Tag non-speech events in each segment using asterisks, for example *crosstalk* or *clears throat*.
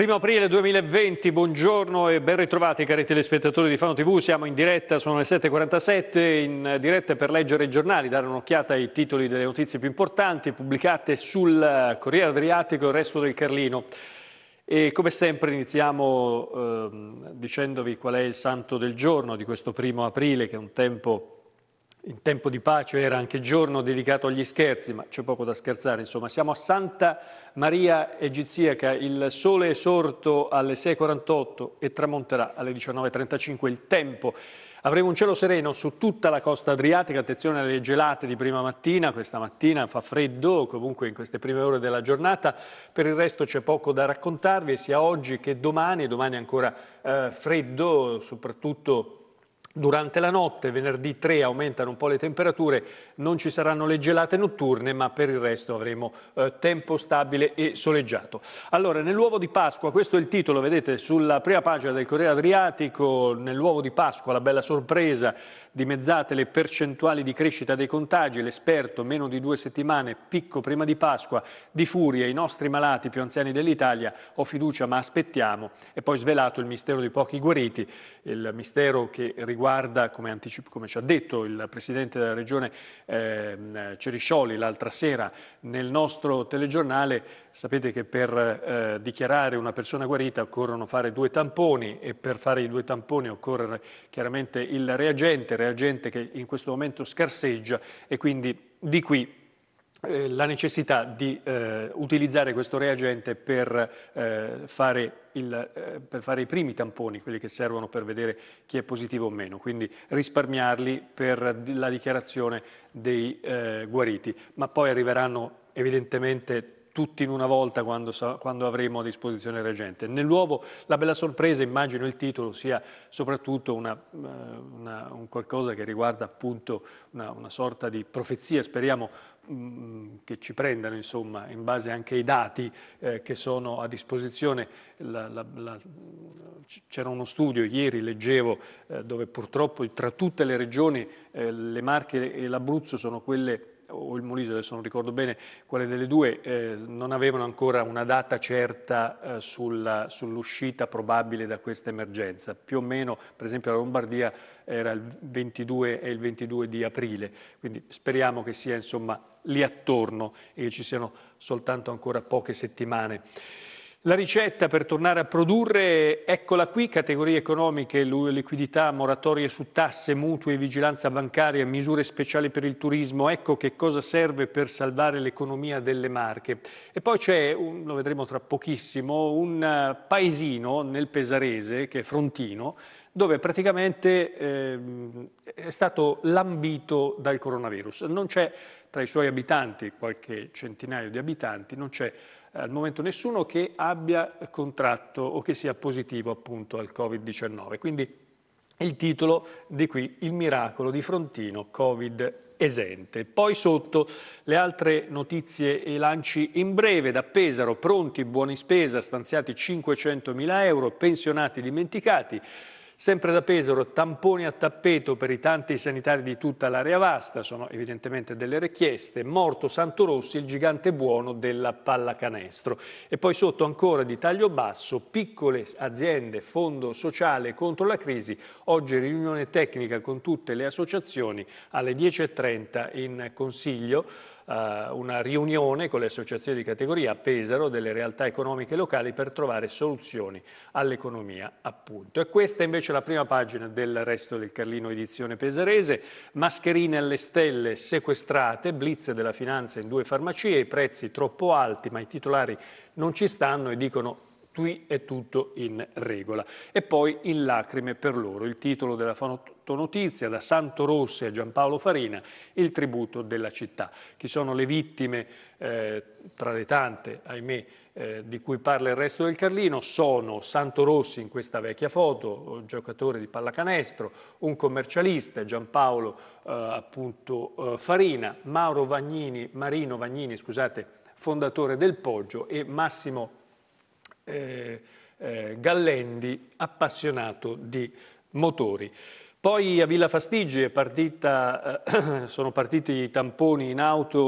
Primo aprile 2020, buongiorno e ben ritrovati cari telespettatori di Fano TV, siamo in diretta, sono le 7.47, in diretta per leggere i giornali, dare un'occhiata ai titoli delle notizie più importanti pubblicate sul Corriere Adriatico e il resto del Carlino. E come sempre iniziamo eh, dicendovi qual è il santo del giorno di questo primo aprile che è un tempo in tempo di pace era anche giorno dedicato agli scherzi, ma c'è poco da scherzare, insomma. Siamo a Santa Maria Egiziaca, il sole è sorto alle 6.48 e tramonterà alle 19.35 il tempo. Avremo un cielo sereno su tutta la costa adriatica, attenzione alle gelate di prima mattina, questa mattina fa freddo comunque in queste prime ore della giornata, per il resto c'è poco da raccontarvi sia oggi che domani, domani è ancora eh, freddo soprattutto Durante la notte, venerdì 3, aumentano un po' le temperature, non ci saranno le gelate notturne, ma per il resto avremo eh, tempo stabile e soleggiato. Allora, nell'uovo di Pasqua, questo è il titolo, vedete, sulla prima pagina del Corriere Adriatico, nell'uovo di Pasqua, la bella sorpresa dimezzate le percentuali di crescita dei contagi, l'esperto meno di due settimane, picco prima di Pasqua, di furia i nostri malati più anziani dell'Italia, ho fiducia ma aspettiamo e poi svelato il mistero di pochi guariti, il mistero che riguarda, come, come ci ha detto il Presidente della Regione eh, Ceriscioli l'altra sera nel nostro telegiornale, sapete che per eh, dichiarare una persona guarita occorrono fare due tamponi e per fare i due tamponi occorre chiaramente il reagente, reagente che in questo momento scarseggia e quindi di qui eh, la necessità di eh, utilizzare questo reagente per, eh, fare il, eh, per, fare i primi tamponi, quelli che servono per vedere chi è positivo o meno, quindi risparmiarli per la dichiarazione dei eh, guariti, ma poi arriveranno evidentemente tutti in una volta quando, quando avremo a disposizione il reagente. Nell'uovo la bella sorpresa, immagino il titolo, sia soprattutto una, eh, una, un qualcosa che riguarda appunto una, una sorta di profezia, speriamo mm, che ci prendano insomma, in base anche ai dati eh, che sono a disposizione. c'era uno studio ieri, leggevo, eh, dove purtroppo tra tutte le regioni eh, le Marche e l'Abruzzo sono quelle o il Molise, adesso non ricordo bene quale delle due, eh, non avevano ancora una data certa eh, sull'uscita probabile da questa emergenza. Più o meno, per esempio, la Lombardia era il 22 e il 22 di aprile, quindi speriamo che sia insomma lì attorno e che ci siano soltanto ancora poche settimane. La ricetta per tornare a produrre, eccola qui, categorie economiche, liquidità, moratorie su tasse, mutui, vigilanza bancaria, misure speciali per il turismo, ecco che cosa serve per salvare l'economia delle marche. E poi c'è, lo vedremo tra pochissimo, un eh, paesino nel Pesarese, che è Frontino, dove praticamente eh, è stato lambito dal coronavirus. Non c'è tra i suoi abitanti, qualche centinaio di abitanti, non c'è al momento nessuno che abbia contratto o che sia positivo appunto al Covid-19. Quindi il titolo di qui, il miracolo di Frontino, Covid esente. Poi sotto le altre notizie e lanci in breve da Pesaro, pronti, buoni spesa, stanziati 500 mila euro, pensionati dimenticati, Sempre da Pesaro, tamponi a tappeto per i tanti sanitari di tutta l'area vasta, sono evidentemente delle richieste. Morto Santo Rossi, il gigante buono della pallacanestro. E poi sotto ancora di taglio basso, piccole aziende, fondo sociale contro la crisi. Oggi riunione tecnica con tutte le associazioni alle 10.30 in consiglio. Eh, una riunione con le associazioni di categoria a Pesaro delle realtà economiche locali per trovare soluzioni all'economia appunto. E questa è invece la prima pagina del resto del Carlino edizione pesarese, mascherine alle stelle sequestrate, blitz della finanza in due farmacie, i prezzi troppo alti ma i titolari non ci stanno e dicono qui è tutto in regola. E poi in lacrime per loro, il titolo della fotonotizia da Santo Rossi a Giampaolo Farina, il tributo della città. Chi sono le vittime, eh, tra le tante, ahimè, eh, di cui parla il resto del Carlino, sono Santo Rossi in questa vecchia foto, giocatore di pallacanestro, un commercialista, Giampaolo eh, appunto eh, Farina, Mauro Vagnini, Marino Vagnini, scusate, fondatore del Poggio e Massimo eh, eh, Gallendi, appassionato di motori. Poi a Villa Fastigie partita, eh, *clears throat* sono partiti i tamponi in auto,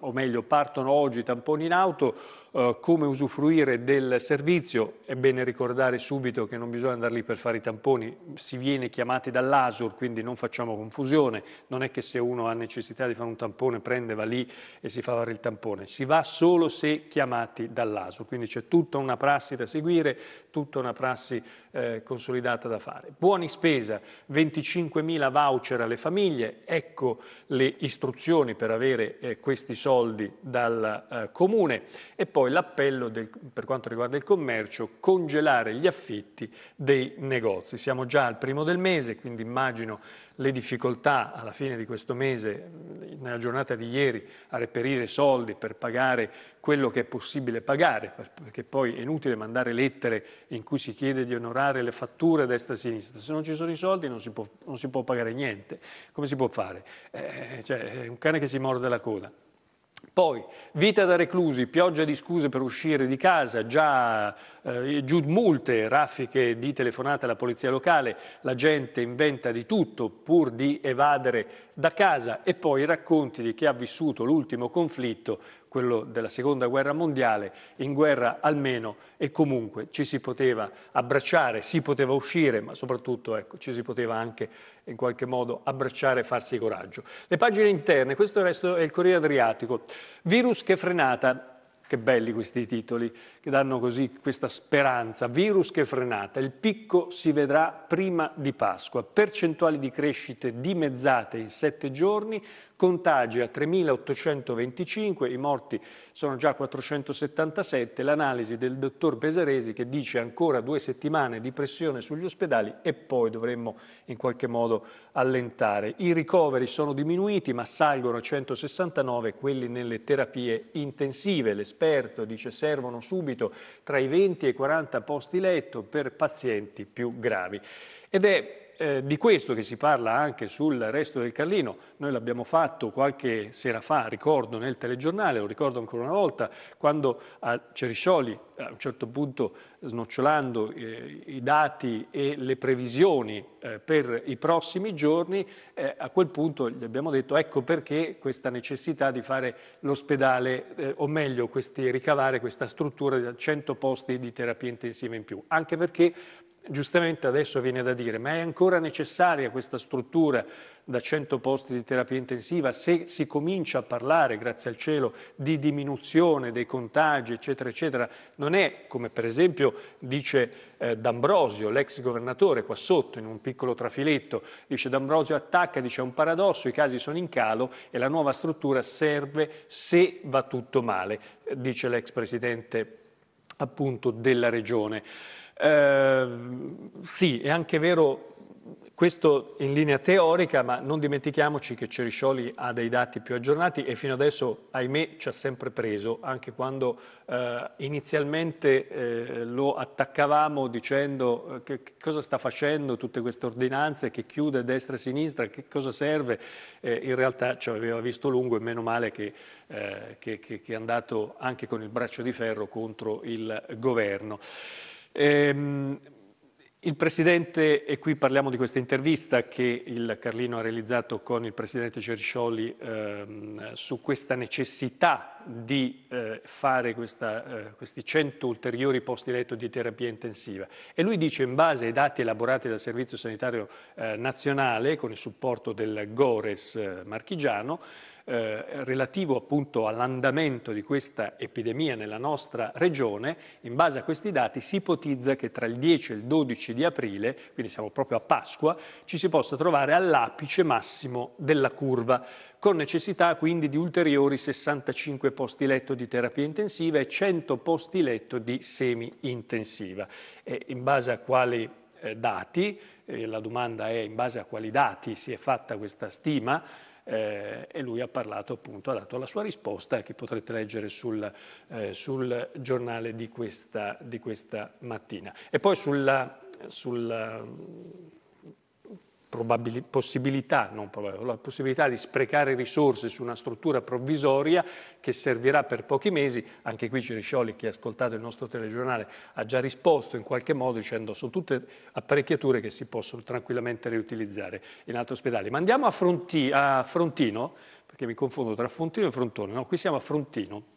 o meglio partono oggi i tamponi in auto, eh, come usufruire del servizio, è bene ricordare subito che non bisogna andare lì per fare i tamponi, si viene chiamati dall'ASUR, quindi non facciamo confusione, non è che se uno ha necessità di fare un tampone prende, va lì e si fa fare il tampone, si va solo se chiamati dall'ASUR, quindi c'è tutta una prassi da seguire, tutta una prassi eh, consolidata da fare. Buoni spesa, 25.000 voucher alle famiglie, ecco le istruzioni per avere eh, questi soldi dal eh, comune e poi l'appello per quanto riguarda il commercio, congelare gli affitti dei negozi. Siamo già al primo del mese, quindi immagino le difficoltà alla fine di questo mese, nella giornata di ieri, a reperire soldi per pagare quello che è possibile pagare, perché poi è inutile mandare lettere in cui si chiede di onorare le fatture a destra e a sinistra. Se non ci sono i soldi non si può, non si può pagare niente. Come si può fare? Eh, eh cioè, è un cane che si morde la coda. Poi, vita da reclusi, pioggia di scuse per uscire di casa, già eh, multe, raffiche di telefonate alla polizia locale, la gente inventa di tutto pur di evadere da casa e poi i racconti di chi ha vissuto l'ultimo conflitto quello della seconda guerra mondiale, in guerra almeno e comunque ci si poteva abbracciare, si poteva uscire, ma soprattutto ecco, ci si poteva anche in qualche modo abbracciare e farsi coraggio. Le pagine interne, questo resto è il Corriere Adriatico, virus che frenata, che belli questi titoli, che danno così questa speranza. Virus che frenata, il picco si vedrà prima di Pasqua. Percentuali di crescite dimezzate in sette giorni, contagi a 3.825, i morti sono già 477, l'analisi del dottor Pesaresi che dice ancora due settimane di pressione sugli ospedali e poi dovremmo in qualche modo allentare. I ricoveri sono diminuiti ma salgono a 169 quelli nelle terapie intensive. L'esperto dice servono subito tra i 20 e i 40 posti letto per pazienti più gravi. Ed è eh, di questo che si parla anche sul resto del Carlino, noi l'abbiamo fatto qualche sera fa, ricordo nel telegiornale, lo ricordo ancora una volta, quando a Ceriscioli a un certo punto snocciolando eh, i dati e le previsioni eh, per i prossimi giorni, eh, a quel punto gli abbiamo detto ecco perché questa necessità di fare l'ospedale, eh, o meglio questi, ricavare questa struttura di 100 posti di terapia intensiva in più, anche perché Giustamente adesso viene da dire, ma è ancora necessaria questa struttura da 100 posti di terapia intensiva se si comincia a parlare, grazie al cielo, di diminuzione dei contagi, eccetera, eccetera? Non è, come per esempio dice eh, D'Ambrosio, l'ex governatore, qua sotto, in un piccolo trafiletto, dice D'Ambrosio attacca, dice è un paradosso, i casi sono in calo e la nuova struttura serve se va tutto male, eh, dice l'ex presidente appunto della regione. Ehm, sì, è anche vero questo in linea teorica, ma non dimentichiamoci che Ceriscioli ha dei dati più aggiornati e fino adesso, ahimè, ci ha sempre preso, anche quando eh, inizialmente eh, lo attaccavamo dicendo eh, che, che, cosa sta facendo tutte queste ordinanze, che chiude destra e sinistra, che cosa serve. Eh, in realtà ci aveva visto lungo e meno male che, eh, che, che è andato anche con il braccio di ferro contro il governo. Ehm, il Presidente, e qui parliamo di questa intervista che il Carlino ha realizzato con il Presidente Ceriscioli ehm, su questa necessità di eh, fare questa, eh, questi 100 ulteriori posti letto di terapia intensiva. E lui dice, in base ai dati elaborati dal Servizio Sanitario eh, Nazionale, con il supporto del GORES eh, marchigiano, eh, relativo appunto all'andamento di questa epidemia nella nostra regione, in base a questi dati si ipotizza che tra il 10 e il 12 di aprile, quindi siamo proprio a Pasqua, ci si possa trovare all'apice massimo della curva con necessità quindi di ulteriori 65 posti letto di terapia intensiva e 100 posti letto di semi-intensiva. E in base a quali eh, dati, eh, la domanda è in base a quali dati si è fatta questa stima, eh, e lui ha parlato appunto, ha dato la sua risposta che potrete leggere sul, eh, sul giornale di questa, di questa mattina. E poi sulla, sulla possibilità, probabile, la possibilità di sprecare risorse su una struttura provvisoria che servirà per pochi mesi, anche qui Ciriscioli, che ha ascoltato il nostro telegiornale, ha già risposto in qualche modo dicendo sono tutte apparecchiature che si possono tranquillamente riutilizzare in altri ospedali. Ma andiamo a, Fronti, a Frontino, perché mi confondo tra Frontino e Frontone, no, qui siamo a Frontino.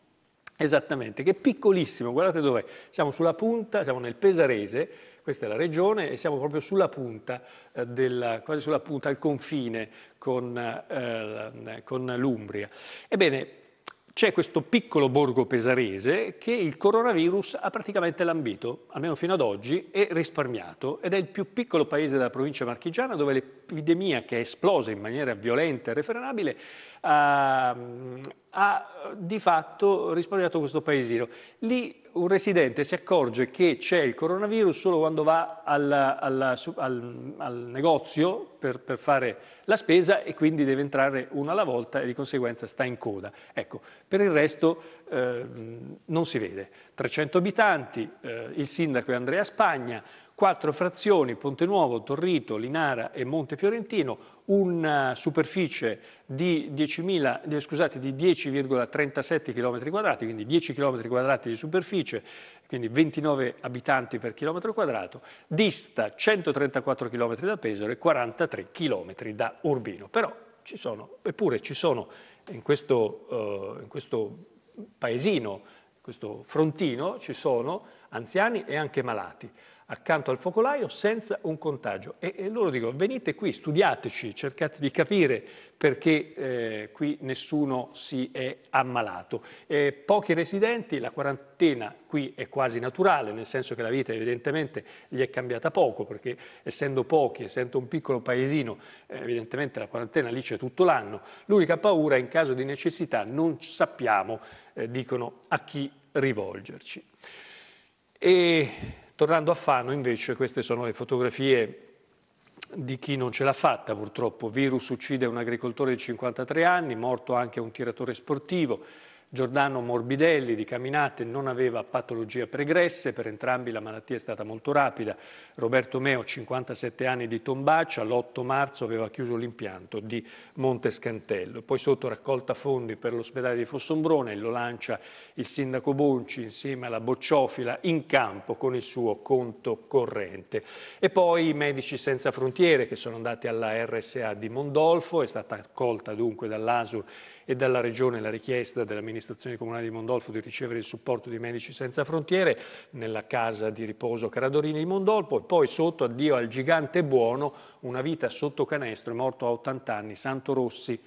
Esattamente, che è piccolissimo, guardate dov'è, siamo sulla punta, siamo nel Pesarese, questa è la regione e siamo proprio sulla punta, eh, della, quasi sulla punta, al confine con, eh, eh, con l'Umbria. Ebbene, c'è questo piccolo borgo pesarese che il coronavirus ha praticamente lambito, almeno fino ad oggi, e risparmiato ed è il più piccolo paese della provincia marchigiana dove l'epidemia che è esplosa in maniera violenta e refrenabile Ehm, ha di fatto risparmiato questo paesino. Lì un residente si accorge che c'è il coronavirus solo quando va al, al, al, al negozio per, per, fare la spesa e quindi deve entrare una alla volta e di conseguenza sta in coda. Ecco, per il resto eh, non si vede. 300 abitanti, eh, il sindaco è Andrea Spagna, quattro frazioni, Ponte Nuovo, Torrito, Linara e Monte Fiorentino, una eh, superficie di 10,37 km 2 quindi 10 km 2 di superficie, quindi 29 abitanti per chilometro quadrato, dista 134 km da Pesaro e 43 km da Urbino. Però ci sono, eppure ci sono in questo, uh, in questo paesino, in questo frontino, ci sono anziani e anche malati accanto al focolaio senza un contagio. E, e loro dicono venite qui, studiateci, cercate di capire perché eh, qui nessuno si è ammalato. Eh, pochi residenti, la quarantena qui è quasi naturale, nel senso che la vita evidentemente gli è cambiata poco, perché essendo pochi, essendo un piccolo paesino, eh, evidentemente la quarantena lì c'è tutto l'anno. L'unica paura è in caso di necessità non sappiamo, eh, dicono, a chi rivolgerci. E Tornando a Fano invece queste sono le fotografie di chi non ce l'ha fatta purtroppo. Virus uccide un agricoltore di 53 anni, morto anche un tiratore sportivo. Giordano Morbidelli di Caminate non aveva patologie pregresse, per entrambi la malattia è stata molto rapida. Roberto Meo, 57 anni di Tombaccia, l'8 marzo aveva chiuso l'impianto di Montescantello. Poi sotto raccolta fondi per l'ospedale di Fossombrone, lo lancia il sindaco Bonci insieme alla Bocciofila in campo con il suo conto corrente. E poi i Medici Senza Frontiere che sono andati alla RSA di Mondolfo, è stata accolta dunque dall'ASUR e dalla Regione la richiesta dell'amministrazione comunale di Mondolfo di ricevere il supporto di Medici Senza Frontiere nella casa di riposo Caradorini di Mondolfo e poi sotto addio al gigante buono, una vita sotto canestro, morto a 80 anni, Santo Rossi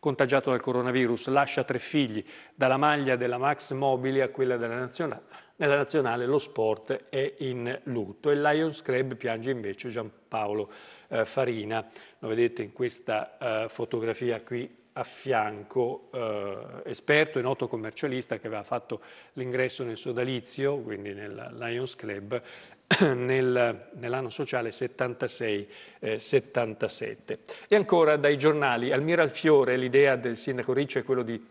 contagiato dal coronavirus, lascia tre figli, dalla maglia della Max Mobili a quella della nazionale. Nella nazionale lo sport è in lutto e Lions Club piange invece Giampaolo eh, Farina. Lo vedete in questa eh, fotografia qui a fianco eh, esperto e noto commercialista che aveva fatto l'ingresso nel sodalizio, quindi nel Lions Club, *coughs* nel, nell'anno sociale 76-77. Eh, e ancora dai giornali, al Miralfiore l'idea del sindaco Riccio è quella di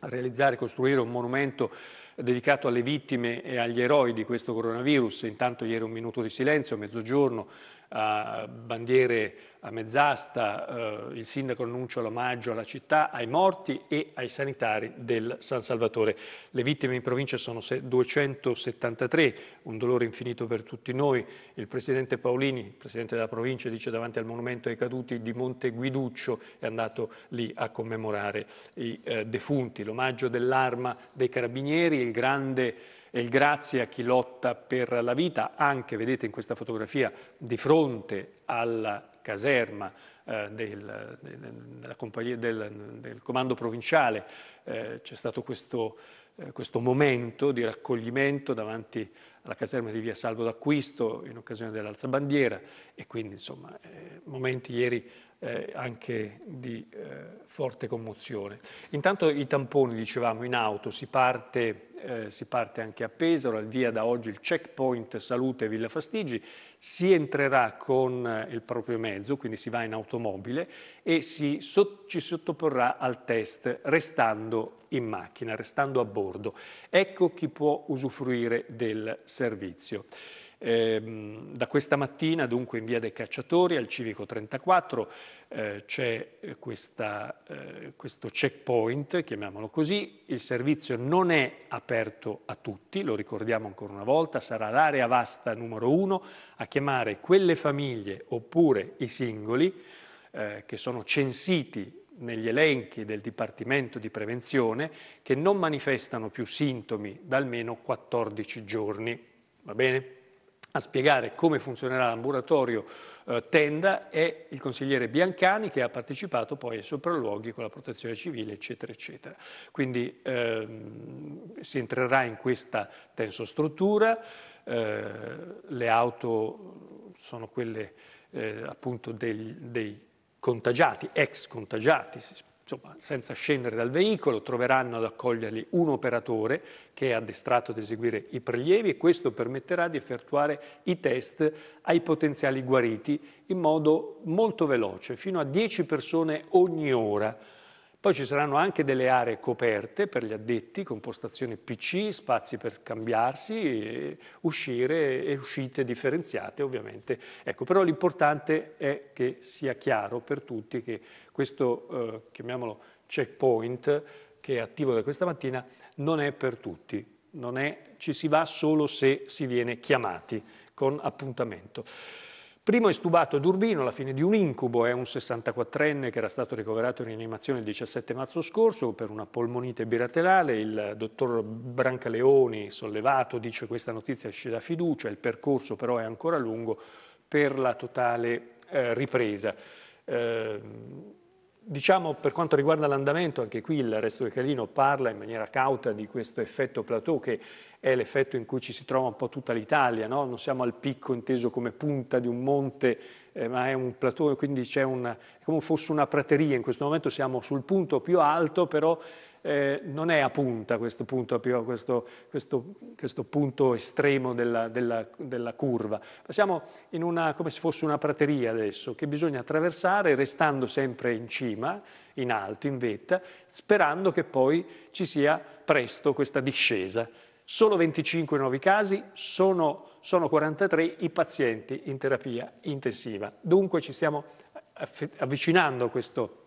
realizzare, e costruire un monumento dedicato alle vittime e agli eroi di questo coronavirus. Intanto ieri un minuto di silenzio, mezzogiorno, a bandiere a mezz'asta, eh, il sindaco annuncia l'omaggio alla città, ai morti e ai sanitari del San Salvatore. Le vittime in provincia sono 273, un dolore infinito per tutti noi. Il presidente Paolini, presidente della provincia, dice davanti al monumento ai caduti di Monte Guiduccio è andato lì a commemorare i eh, defunti. L'omaggio dell'arma dei carabinieri, il grande e il grazie a chi lotta per la vita, anche vedete in questa fotografia di fronte alla caserma eh, del, del, del, del, comando provinciale, eh, c'è stato questo, eh, questo momento di raccoglimento davanti alla caserma di via Salvo d'Acquisto in occasione dell'alzabandiera e quindi insomma eh, momenti ieri eh, anche di eh, forte commozione. Intanto i tamponi, dicevamo, in auto si parte eh, si parte anche a Pesaro, al via da oggi il checkpoint Salute Villa Fastigi, si entrerà con eh, il proprio mezzo, quindi si va in automobile e si, so, ci sottoporrà al test restando in macchina, restando a bordo. Ecco chi può usufruire del servizio. Eh, da questa mattina, dunque, in via dei Cacciatori al civico 34 eh, c'è eh, questa, eh, questo checkpoint, chiamiamolo così. Il servizio non è aperto a tutti, lo ricordiamo ancora una volta. Sarà l'area vasta numero uno a chiamare quelle famiglie oppure i singoli eh, che sono censiti negli elenchi del Dipartimento di Prevenzione che non manifestano più sintomi da almeno 14 giorni. Va bene? a spiegare come funzionerà l'ambulatorio eh, tenda è il consigliere Biancani che ha partecipato poi ai sopralluoghi con la protezione civile, eccetera, eccetera. Quindi ehm, si entrerà in questa tensostruttura, eh, le auto sono quelle eh, appunto dei, dei contagiati, ex contagiati, si insomma, senza scendere dal veicolo, troveranno ad accoglierli un operatore che è addestrato ad eseguire i prelievi e questo permetterà di effettuare i test ai potenziali guariti in modo molto veloce, fino a 10 persone ogni ora. Poi ci saranno anche delle aree coperte per gli addetti, con postazione PC, spazi per cambiarsi, uscire e uscite differenziate ovviamente. Ecco, però l'importante è che sia chiaro per tutti che questo, eh, chiamiamolo checkpoint, che è attivo da questa mattina, non è per tutti, non è, ci si va solo se si viene chiamati con appuntamento. Primo estubato ad Urbino alla fine di un incubo, è eh, un 64enne che era stato ricoverato in rianimazione il 17 marzo scorso per una polmonite bilaterale, il dottor Brancaleoni sollevato dice che questa notizia ci dà fiducia, il percorso però è ancora lungo per la totale eh, ripresa. Eh, Diciamo per quanto riguarda l'andamento, anche qui il resto del Carlino parla in maniera cauta di questo effetto plateau che è l'effetto in cui ci si trova un po' tutta l'Italia, no? non siamo al picco inteso come punta di un monte, eh, ma è un plateau, quindi c'è una, come fosse una prateria, in questo momento siamo sul punto più alto, però eh, non è a punta questo punto, questo, questo, questo punto estremo della, della, della curva. Siamo una, come se fosse una prateria adesso, che bisogna attraversare restando sempre in cima, in alto, in vetta, sperando che poi ci sia presto questa discesa. Solo 25 nuovi casi, sono, sono 43 i pazienti in terapia intensiva. Dunque ci stiamo avvicinando a questo punto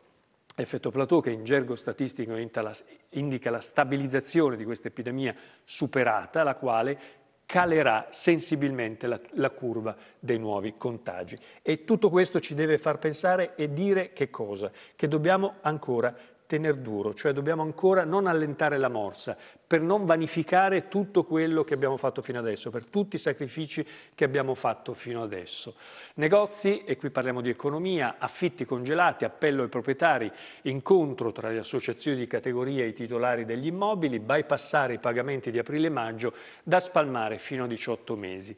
effetto plateau che in gergo statistico indica la stabilizzazione di questa epidemia superata, la quale calerà sensibilmente la, la, curva dei nuovi contagi. E tutto questo ci deve far pensare e dire che cosa? Che dobbiamo ancora tener duro, cioè dobbiamo ancora non allentare la morsa per non vanificare tutto quello che abbiamo fatto fino adesso, per tutti i sacrifici che abbiamo fatto fino adesso. Negozi, e qui parliamo di economia, affitti congelati, appello ai proprietari, incontro tra le associazioni di categoria e i titolari degli immobili, bypassare i pagamenti di aprile e maggio da spalmare fino a 18 mesi.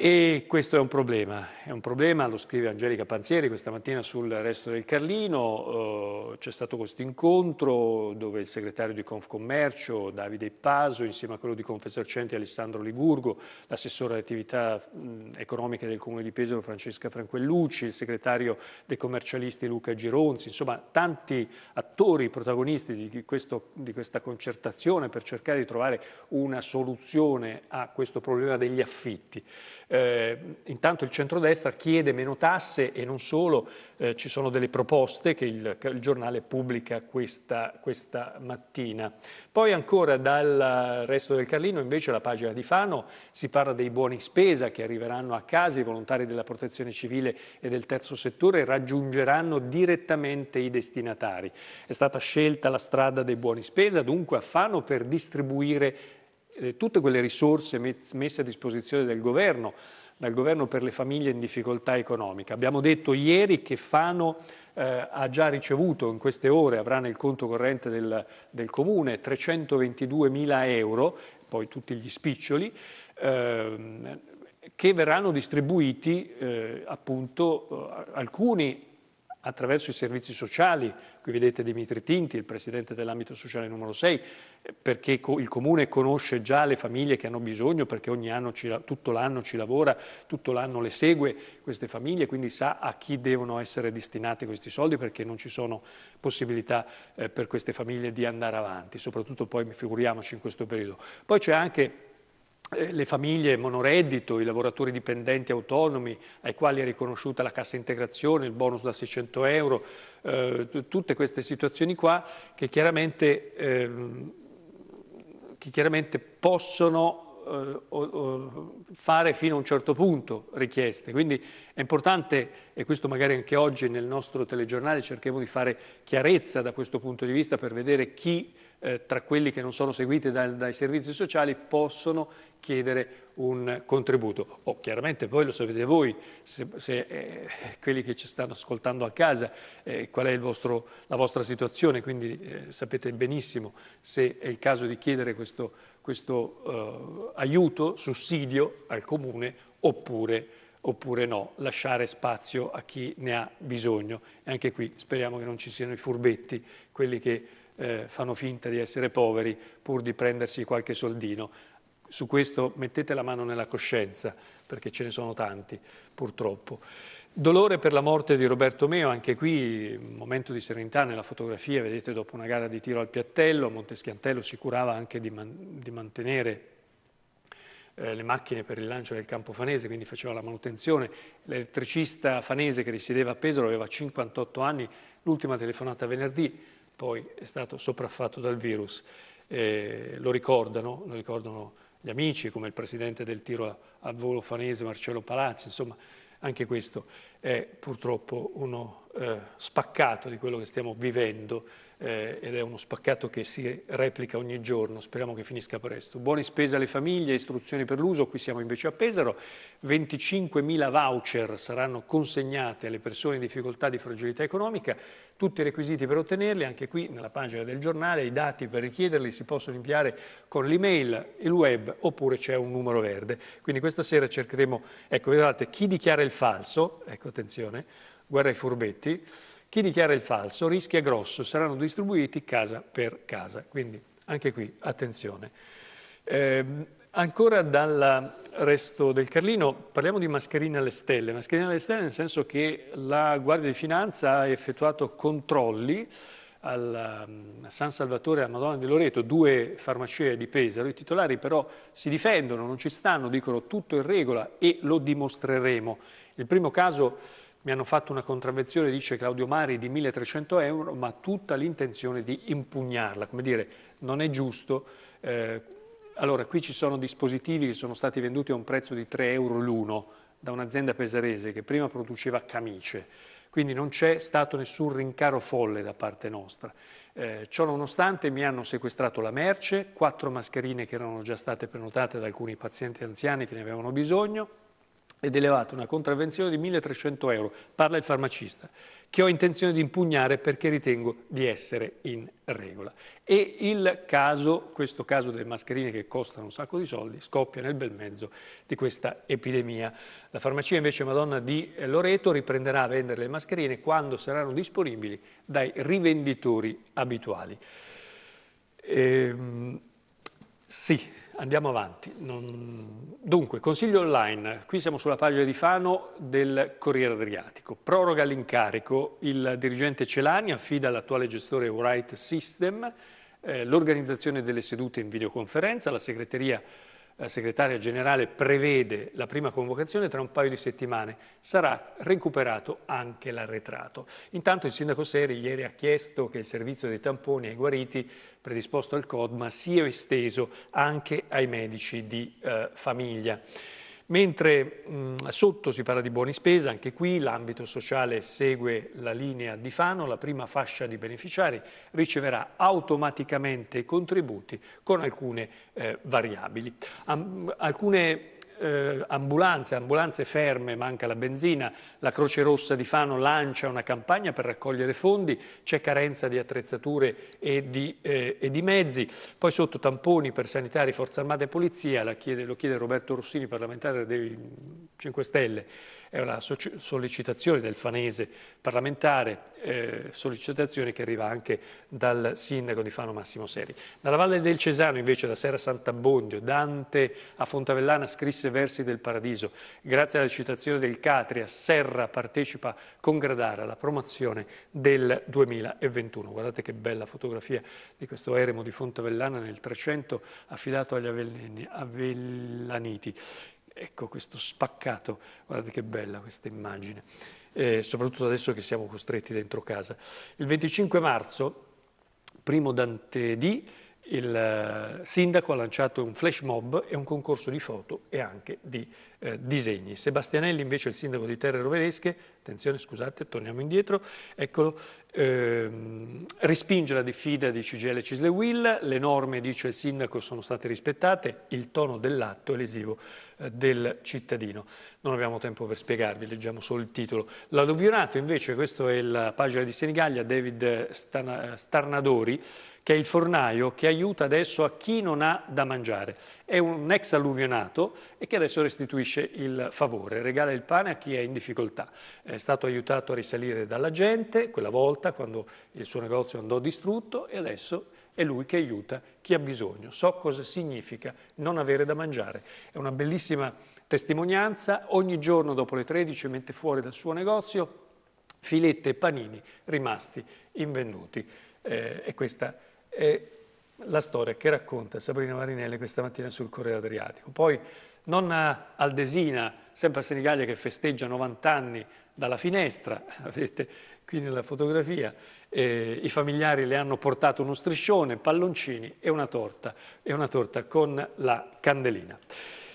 E questo è un problema, è un problema, lo scrive Angelica Panzieri questa mattina sul resto del Carlino, eh, c'è stato questo incontro dove il segretario di Confcommercio Davide Paso insieme a quello di Confesercenti Alessandro Ligurgo, l'assessore alle attività economiche del Comune di Pesaro Francesca Franquellucci, il segretario dei commercialisti Luca Gironzi, insomma tanti attori protagonisti di, questo, di questa concertazione per cercare di trovare una soluzione a questo problema degli affitti. Eh, intanto il centrodestra chiede meno tasse e non solo, eh, ci sono delle proposte che il, che il giornale pubblica questa, questa, mattina. Poi ancora dal resto del Carlino invece la pagina di Fano si parla dei buoni spesa che arriveranno a casa, i volontari della protezione civile e del terzo settore raggiungeranno direttamente i destinatari. È stata scelta la strada dei buoni spesa dunque a Fano per distribuire eh, tutte quelle risorse messe a disposizione del governo, dal governo per le famiglie in difficoltà economica. Abbiamo detto ieri che Fano eh, ha già ricevuto in queste ore, avrà nel conto corrente del, del comune 322 mila euro, poi tutti gli spiccioli, ehm, che verranno distribuiti eh, appunto eh, alcuni attraverso i servizi sociali, qui vedete Dimitri Tinti, il presidente dell'ambito sociale numero 6, perché il comune conosce già le famiglie che hanno bisogno, perché ogni anno ci, tutto l'anno ci lavora, tutto l'anno le segue queste famiglie, quindi sa a chi devono essere destinati questi soldi perché non ci sono possibilità eh, per queste famiglie di andare avanti, soprattutto poi figuriamoci in questo periodo. Poi c'è anche eh, le famiglie monoreddito, i lavoratori dipendenti autonomi ai quali è riconosciuta la cassa integrazione, il bonus da 600 euro, eh, tutte queste situazioni qua che chiaramente, eh, che chiaramente possono eh, o, o fare fino a un certo punto richieste. Quindi è importante, e questo magari anche oggi nel nostro telegiornale cerchiamo di fare chiarezza da questo punto di vista per vedere chi eh, tra quelli che non sono seguiti dal, dai servizi sociali possono chiedere un contributo. O chiaramente poi lo sapete voi, se, se eh, quelli che ci stanno ascoltando a casa, eh, qual è vostro, la vostra situazione, quindi eh, sapete benissimo se è il caso di chiedere questo questo eh, aiuto, sussidio al comune oppure, oppure, no, lasciare spazio a chi ne ha bisogno. E anche qui speriamo che non ci siano i furbetti, quelli che eh, fanno finta di essere poveri pur di prendersi qualche soldino. Su questo mettete la mano nella coscienza, perché ce ne sono tanti, purtroppo. Dolore per la morte di Roberto Meo, anche qui un momento di serenità nella fotografia, vedete dopo una gara di tiro al piattello, Monteschiantello si curava anche di, man- di mantenere eh, le macchine per il lancio del campo fanese, quindi faceva la manutenzione. L'elettricista fanese che risiedeva a Pesaro aveva 58 anni, l'ultima telefonata venerdì, poi è stato sopraffatto dal virus. Eh, lo ricordano, lo ricordano gli amici, come il presidente del tiro al volo fanese Marcello Palazzi, insomma anche questo è purtroppo uno eh, spaccato di quello che stiamo vivendo eh, ed è uno spaccato che si replica ogni giorno, speriamo che finisca presto. Buone spese alle famiglie, istruzioni per l'uso, qui siamo invece a Pesaro, 25.000 voucher saranno consegnate alle persone in difficoltà di fragilità economica, tutti i requisiti per ottenerli, anche qui nella pagina del giornale, i dati per richiederli si possono inviare con l'email, il web oppure c'è un numero verde. Quindi questa sera cercheremo, ecco, vedete, chi dichiara il falso, ecco attenzione, guerra ai furbetti, chi dichiara il falso rischia grosso, saranno distribuiti casa per casa. Quindi anche qui attenzione. Eh, ancora dal resto del Carlino parliamo di mascherine alle stelle. Mascherine alle stelle nel senso che la Guardia di Finanza ha effettuato controlli al mm, San Salvatore e a Madonna di Loreto, due farmacie di Pesaro. I titolari però si difendono, non ci stanno, dicono tutto in regola e lo dimostreremo. Il primo caso mi hanno fatto una contravvenzione, dice Claudio Mari, di 1300 euro, ma tutta l'intenzione di impugnarla, come dire, non è giusto. Eh, allora, qui ci sono dispositivi che sono stati venduti a un prezzo di 3 euro l'uno da un'azienda pesarese che prima produceva camicie, quindi non c'è stato nessun rincaro folle da parte nostra. Eh, ciò nonostante mi hanno sequestrato la merce, quattro mascherine che erano già state prenotate da alcuni pazienti anziani che ne avevano bisogno, ed elevata una contravvenzione di 1.300 euro, parla il farmacista, che ho intenzione di impugnare perché ritengo di essere in regola. E il caso, questo caso delle mascherine che costano un sacco di soldi, scoppia nel bel mezzo di questa epidemia. La farmacia invece Madonna di Loreto riprenderà a vendere le mascherine quando saranno disponibili dai rivenditori abituali. Ehm, sì, Andiamo avanti. Non... Dunque, consiglio online, qui siamo sulla pagina di Fano del Corriere Adriatico. Proroga l'incarico, il dirigente Celani affida all'attuale gestore Wright System eh, l'organizzazione delle sedute in videoconferenza, la segreteria segretaria generale prevede la prima convocazione tra un paio di settimane, sarà recuperato anche l'arretrato. Intanto il sindaco Seri ieri ha chiesto che il servizio dei tamponi ai guariti predisposto al CODMA sia esteso anche ai medici di eh, famiglia. Mentre mh, sotto si parla di buoni spesa, anche qui l'ambito sociale segue la linea di Fano, la prima fascia di beneficiari riceverà automaticamente contributi con alcune eh, variabili. Am, alcune eh, ambulanze, ambulanze ferme, manca la benzina, la Croce Rossa di Fano lancia una campagna per raccogliere fondi, c'è carenza di attrezzature e di, eh, e di, mezzi, poi sotto tamponi per sanitari, forze armate e polizia, chiede, lo chiede Roberto Rossini, parlamentare dei 5 Stelle, è una sollecitazione del fanese parlamentare, eh, sollecitazione che arriva anche dal sindaco di Fano Massimo Seri. Dalla Valle del Cesano invece, da Sera Sant'Abbondio, Dante a Fontavellana scrisse versi del paradiso. Grazie alla citazione del Catria, Serra partecipa con gradare alla promozione del 2021. Guardate che bella fotografia di questo eremo di Fontavellana nel 300 affidato agli Avellaniti. Ecco questo spaccato, guardate che bella questa immagine, eh, soprattutto adesso che siamo costretti dentro casa. Il 25 marzo, primo Dante D, il eh, sindaco ha lanciato un flash mob e un concorso di foto e anche di eh, disegni. Sebastianelli invece è il sindaco di Terre Roveresche, attenzione scusate, torniamo indietro, eccolo, ehm, respinge la diffida di CGL Cisle Will, le norme, dice il sindaco, sono state rispettate, il tono dell'atto è lesivo eh, del cittadino. Non abbiamo tempo per spiegarvi, leggiamo solo il titolo. L'adovionato invece, questa è la pagina di Senigallia, David Stan eh, Starnadori, che è il fornaio che aiuta adesso a chi non ha da mangiare. È un ex alluvionato e che adesso restituisce il favore, regala il pane a chi è in difficoltà. È stato aiutato a risalire dalla gente quella volta quando il suo negozio andò distrutto e adesso è lui che aiuta chi ha bisogno. So cosa significa non avere da mangiare. È una bellissima testimonianza. Ogni giorno dopo le 13 mette fuori dal suo negozio filette e panini rimasti invenduti. Eh, e questa è è la storia che racconta Sabrina Marinelli questa mattina sul Correo Adriatico. Poi nonna Aldesina, sempre a Senigallia, che festeggia 90 anni dalla finestra, *laughs* vedete qui nella fotografia, eh, i familiari le hanno portato uno striscione, palloncini e una torta, e una torta con la candelina.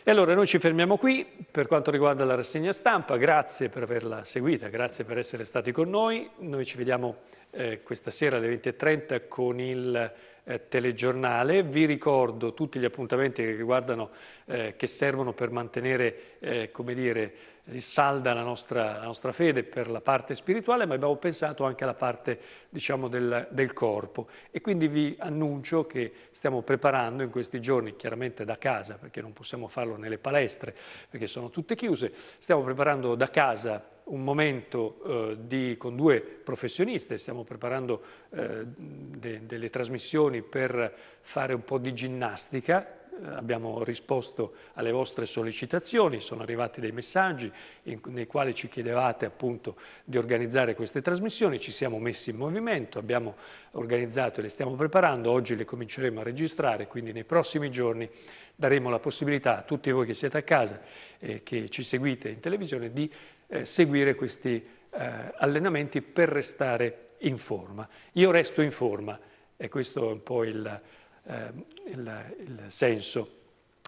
E allora noi ci fermiamo qui per quanto riguarda la rassegna stampa, grazie per averla seguita, grazie per essere stati con noi, noi ci vediamo eh, questa sera alle 20.30 con il eh, telegiornale, vi ricordo tutti gli appuntamenti che riguardano, eh, che servono per mantenere, eh, come dire, rissalda la nostra, la nostra, fede per la parte spirituale, ma abbiamo pensato anche alla parte diciamo, del, del, corpo. E quindi vi annuncio che stiamo preparando in questi giorni, chiaramente da casa, perché non possiamo farlo nelle palestre, perché sono tutte chiuse, stiamo preparando da casa un momento eh, di, con due professioniste, stiamo preparando eh, de, delle trasmissioni per fare un po' di ginnastica abbiamo risposto alle vostre sollecitazioni, sono arrivati dei messaggi in, nei quali ci chiedevate appunto di organizzare queste trasmissioni, ci siamo messi in movimento, abbiamo organizzato e le stiamo preparando, oggi le cominceremo a registrare, quindi nei prossimi giorni daremo la possibilità a tutti voi che siete a casa e che ci seguite in televisione di eh, seguire questi eh, allenamenti per restare in forma. Io resto in forma e questo è un po' il eh, il, il senso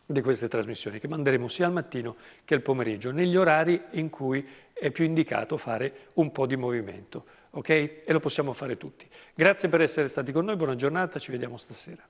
di queste trasmissioni che manderemo sia al mattino che al pomeriggio, negli orari in cui è più indicato fare un po' di movimento, ok? E lo possiamo fare tutti. Grazie per essere stati con noi, buona giornata, ci vediamo stasera.